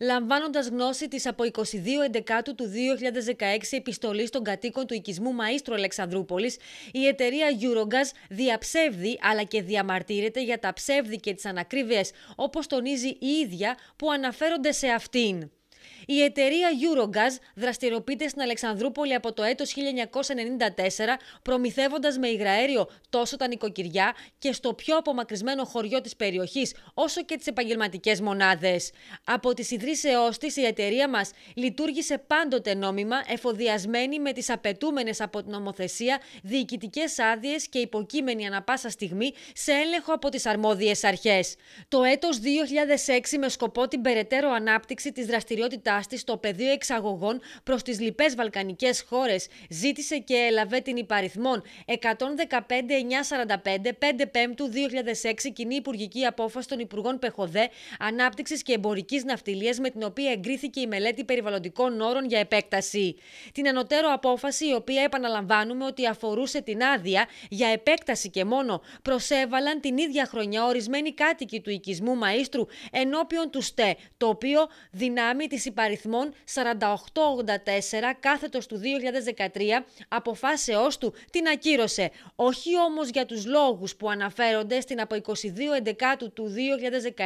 λαμβάνοντας γνώση της από 22 Εντεκάτου του 2016 επιστολή των κατοίκων του οικισμού Μαστρο Αλεξανδρούπολης, η εταιρεία Eurogas διαψεύδει αλλά και διαμαρτύρεται για τα ψεύδη και τις ανακρίβειες, όπως τονίζει η ίδια, που αναφέρονται σε αυτήν. Η εταιρεία Eurogas δραστηριοποιείται στην Αλεξανδρούπολη από το έτος 1994, προμηθεύοντας με υγραέριο τόσο τα νοικοκυριά και στο πιο απομακρυσμένο χωριό της περιοχής, όσο και τις επαγγελματικές μονάδες. Από τις ιδρύσεώς της η εταιρεία μας λειτουργήσε πάντοτε νόμιμα, εφοδιασμένη με τις απαιτούμενες από την νομοθεσία διοικητικές άδειες και υποκείμενη ανα πάσα στιγμή σε έλεγχο από τις αρμόδιες αρχές. Το έτος 2006 με σκοπό την περαιτέρω ανάπτυξη της δραστηριότητας στο πεδίο εξαγωγών προς τις λοιπές βαλκανικές χώρες. Ζήτησε και έλαβε την υπαριθμών 115-945 5 2006 κοινή υπουργική απόφαση των Υπουργών Πεχοδέ Ανάπτυξης και Εμπορικής Ναυτιλίας, με την οποία εγκρίθηκε η μελέτη περιβαλλοντικών όρων για επέκταση. Την ανωτέρω απόφαση, η οποία επαναλαμβάνουμε ότι αφορούσε την άδεια για επέκταση και μόνο, προσέβαλαν την ίδια χρονιά ορισμένοι κάτοικοι του οικισμού Μαστρού ενώπιον του ΣΤΕ, το οποίο δυνάμει τη της υπαριθμών 4884 κάθετος του 2013 αποφάσεώς του την ακύρωσε. Όχι όμως για τους λόγους που αναφέρονται στην από 22 Εντεκάτου του 2016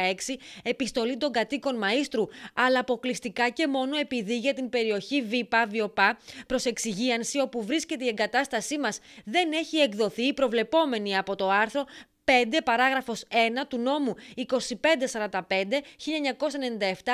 επιστολή των κατοίκων Μαΐστρου, αλλά αποκλειστικά και μόνο επειδή για την περιοχή βπα Βιοπά προς εξυγίανση όπου βρίσκεται η εγκατάστασή μας δεν έχει εκδοθεί η προβλεπόμενη από το άρθρο 5 παράγραφος 1 του νόμου 2545 1997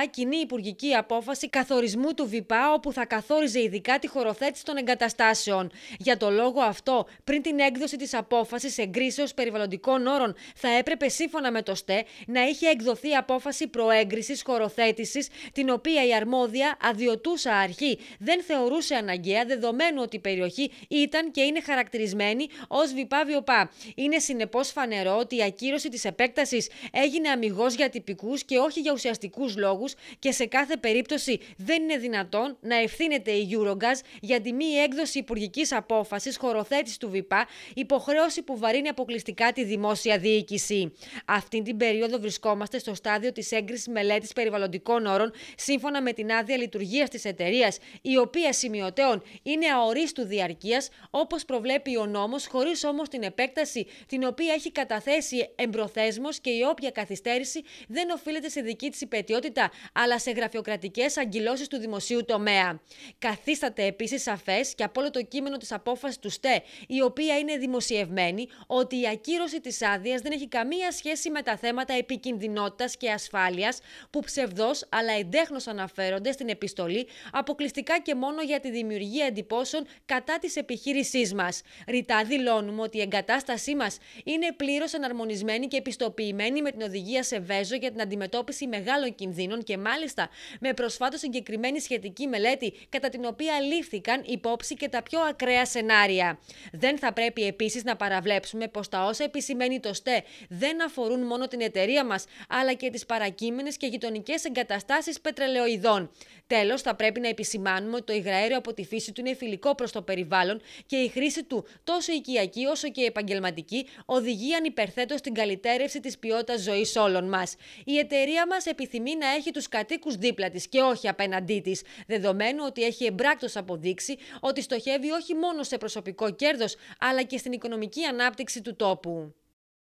κοινή υπουργική απόφαση καθορισμού του ΒΠΑ όπου θα καθόριζε ειδικά τη χωροθέτηση των εγκαταστάσεων. Για το λόγο αυτό, πριν την έκδοση της απόφασης εγκρίσεως περιβαλλοντικών όρων θα έπρεπε σύμφωνα με το ΣΤΕ να είχε εκδοθεί απόφαση προέγκρισης χωροθέτησης την οποία η αρμόδια αδειοτούσα αρχή δεν θεωρούσε αναγκαία δεδομένου ότι η περιοχή ήταν και είναι χαρακτηρισμένη ως βπα βιοπα Είναι συνεπώς φανερό νερό ότι η ακύρωση της επέκτασης έγινε αμυγός για τυπικούς και όχι για ουσιαστικούς λόγους και σε κάθε περίπτωση δεν είναι δυνατόν να ευθύνεται η Eurogas για τη μη έκδοση υπουργικής απόφασης χωροθέτηση του ΒΙΠΑ, υποχρέωση που βαρύνει αποκλειστικά τη δημόσια διοίκηση. Αυτή την περίοδο βρισκόμαστε στο στάδιο της έγκρισης μελέτης περιβαλλοντικών όρων σύμφωνα με την άδεια λειτουργίας της εταιρείας, η οποία σημειωτέων είναι αορίστου διαρκείας, όπως προβλέπει ο νόμος, χωρίς όμως την επέκταση την οποία έχει καταφέρει καταθέσει και η όποια καθυστέρηση δεν οφείλεται σε δική της υπετιότητα, αλλά σε γραφειοκρατικές αγκυλώσεις του δημοσίου τομέα. Καθίσταται επίσης σαφές και από όλο το κείμενο της απόφασης του ΣΤΕ, η οποία είναι δημοσιευμένη, ότι η ακύρωση της άδειας δεν έχει καμία σχέση με τα θέματα επικινδυνότητας και ασφάλειας που ψευδός αλλά εντέχνως αναφέρονται στην επιστολή αποκλειστικά και μόνο για τη δημιουργία εντυπώσεων κατά της επιχείρησής μας. Ρητά δηλώνουμε ότι η εγκατάστασή μας είναι πλήρως πλήρως εναρμονισμένη και επιστοποιημένη με την οδηγία σε Βέζο για την αντιμετώπιση μεγάλων κινδύνων και μάλιστα με προσφάτως συγκεκριμένη σχετική μελέτη κατά την οποία λήφθηκαν υπόψη και τα πιο ακραία σενάρια. Δεν θα πρέπει επίσης να παραβλέψουμε πως τα όσα επισημαίνει το ΣΤΕ δεν αφορούν μόνο την εταιρεία μας, αλλά και τις παρακείμενες και γειτονικές εγκαταστάσεις πετρελαιοειδών. Τέλος, θα πρέπει να επισημάνουμε ότι το υγραέριο από τη φύση του είναι φιλικό προς το περιβάλλον και η χρήση του, τόσο οικιακή όσο και επαγγελματική, οδηγεί υπερθέτω στην καλυτέρευση της ποιότητας ζωής όλων μας. Η εταιρεία μας επιθυμεί να έχει τους κατοίκους δίπλα της και όχι απέναντί της, δεδομένου ότι έχει εμπράκτος αποδείξει ότι στοχεύει όχι μόνο σε προσωπικό κέρδος, αλλά και στην οικονομική ανάπτυξη του τόπου.